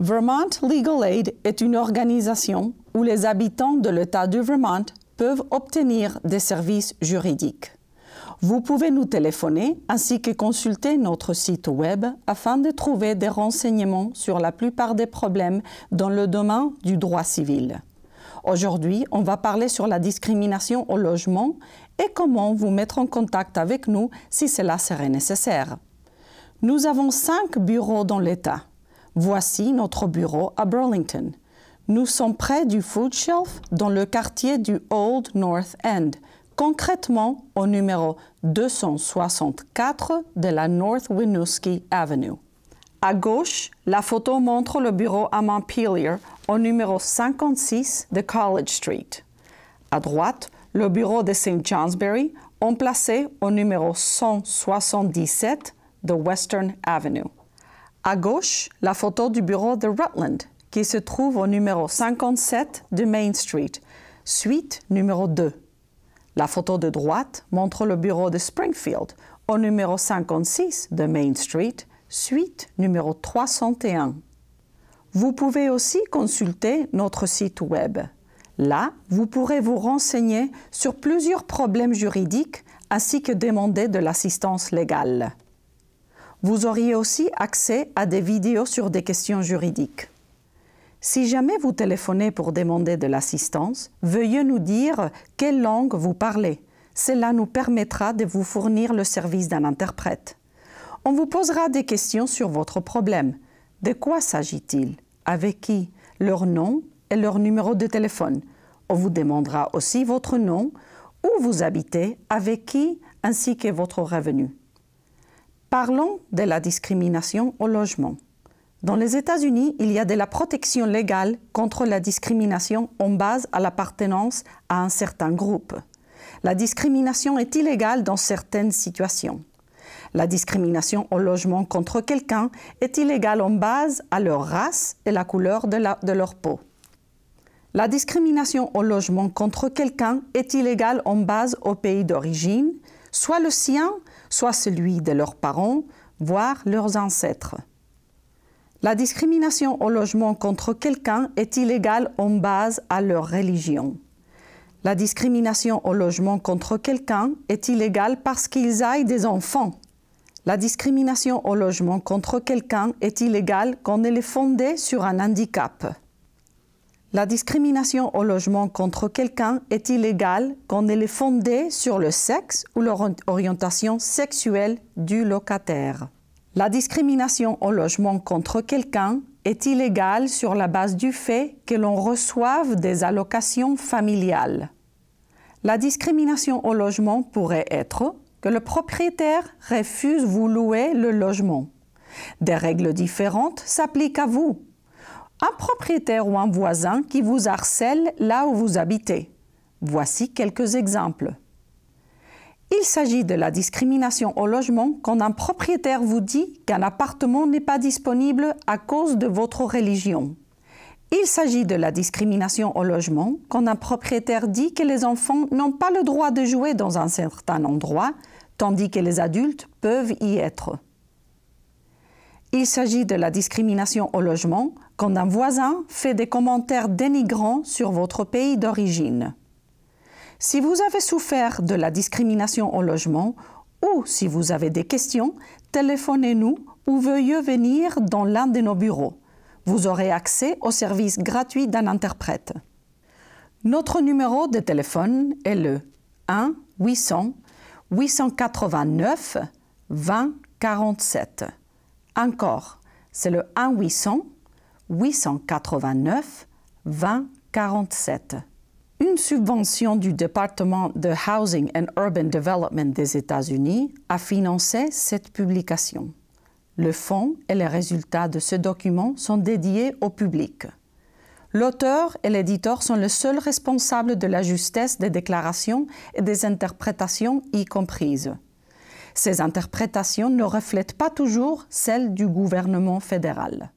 Vermont Legal Aid est une organisation où les habitants de l'État du Vermont peuvent obtenir des services juridiques. Vous pouvez nous téléphoner ainsi que consulter notre site web afin de trouver des renseignements sur la plupart des problèmes dans le domaine du droit civil. Aujourd'hui, on va parler sur la discrimination au logement et comment vous mettre en contact avec nous si cela serait nécessaire. Nous avons cinq bureaux dans l'État. Voici notre bureau à Burlington. Nous sommes près du Food Shelf dans le quartier du Old North End, concrètement au numéro 264 de la North Winooski Avenue. À gauche, la photo montre le bureau à Montpelier au numéro 56 de College Street. À droite, le bureau de St. Johnsbury, emplacé au numéro 177 de Western Avenue. À gauche, la photo du bureau de Rutland, qui se trouve au numéro 57 de Main Street, suite numéro 2. La photo de droite montre le bureau de Springfield, au numéro 56 de Main Street, suite numéro 301. Vous pouvez aussi consulter notre site Web. Là, vous pourrez vous renseigner sur plusieurs problèmes juridiques ainsi que demander de l'assistance légale. Vous auriez aussi accès à des vidéos sur des questions juridiques. Si jamais vous téléphonez pour demander de l'assistance, veuillez nous dire quelle langue vous parlez. Cela nous permettra de vous fournir le service d'un interprète. On vous posera des questions sur votre problème. De quoi s'agit-il Avec qui Leur nom et leur numéro de téléphone. On vous demandera aussi votre nom, où vous habitez, avec qui, ainsi que votre revenu. Parlons de la discrimination au logement. Dans les États-Unis, il y a de la protection légale contre la discrimination en base à l'appartenance à un certain groupe. La discrimination est illégale dans certaines situations. La discrimination au logement contre quelqu'un est illégale en base à leur race et la couleur de, leur peau. La discrimination au logement contre quelqu'un est illégale en base au pays d'origine, soit le sien, soit celui de leurs parents, voire leurs ancêtres. La discrimination au logement contre quelqu'un est illégale en base à leur religion. La discrimination au logement contre quelqu'un est illégale parce qu'ils aillent des enfants. La discrimination au logement contre quelqu'un est illégale quand elle est fondée sur un handicap. La discrimination au logement contre quelqu'un est illégale quand elle est fondée sur le sexe ou l'orientation sexuelle du locataire. La discrimination au logement contre quelqu'un est illégale sur la base du fait que l'on reçoive des allocations familiales. La discrimination au logement pourrait être que le propriétaire refuse vous louer le logement. Des règles différentes s'appliquent à vous un propriétaire ou un voisin qui vous harcèle là où vous habitez. Voici quelques exemples. Il s'agit de la discrimination au logement quand un propriétaire vous dit qu'un appartement n'est pas disponible à cause de votre religion. Il s'agit de la discrimination au logement quand un propriétaire dit que les enfants n'ont pas le droit de jouer dans un certain endroit, tandis que les adultes peuvent y être. Il s'agit de la discrimination au logement quand un voisin fait des commentaires dénigrants sur votre pays d'origine. Si vous avez souffert de la discrimination au logement ou si vous avez des questions, téléphonez-nous ou veuillez venir dans l'un de nos bureaux. Vous aurez accès au service gratuit d'un interprète. Notre numéro de téléphone est le 1 800 889 20 encore, c'est le 1 800 889 2047. Une subvention du département de Housing and Urban Development des États-Unis a financé cette publication. Le fonds et les résultats de ce document sont dédiés au public. L'auteur et l'éditeur sont les seuls responsables de la justesse des déclarations et des interprétations y comprises. Ces interprétations ne reflètent pas toujours celles du gouvernement fédéral.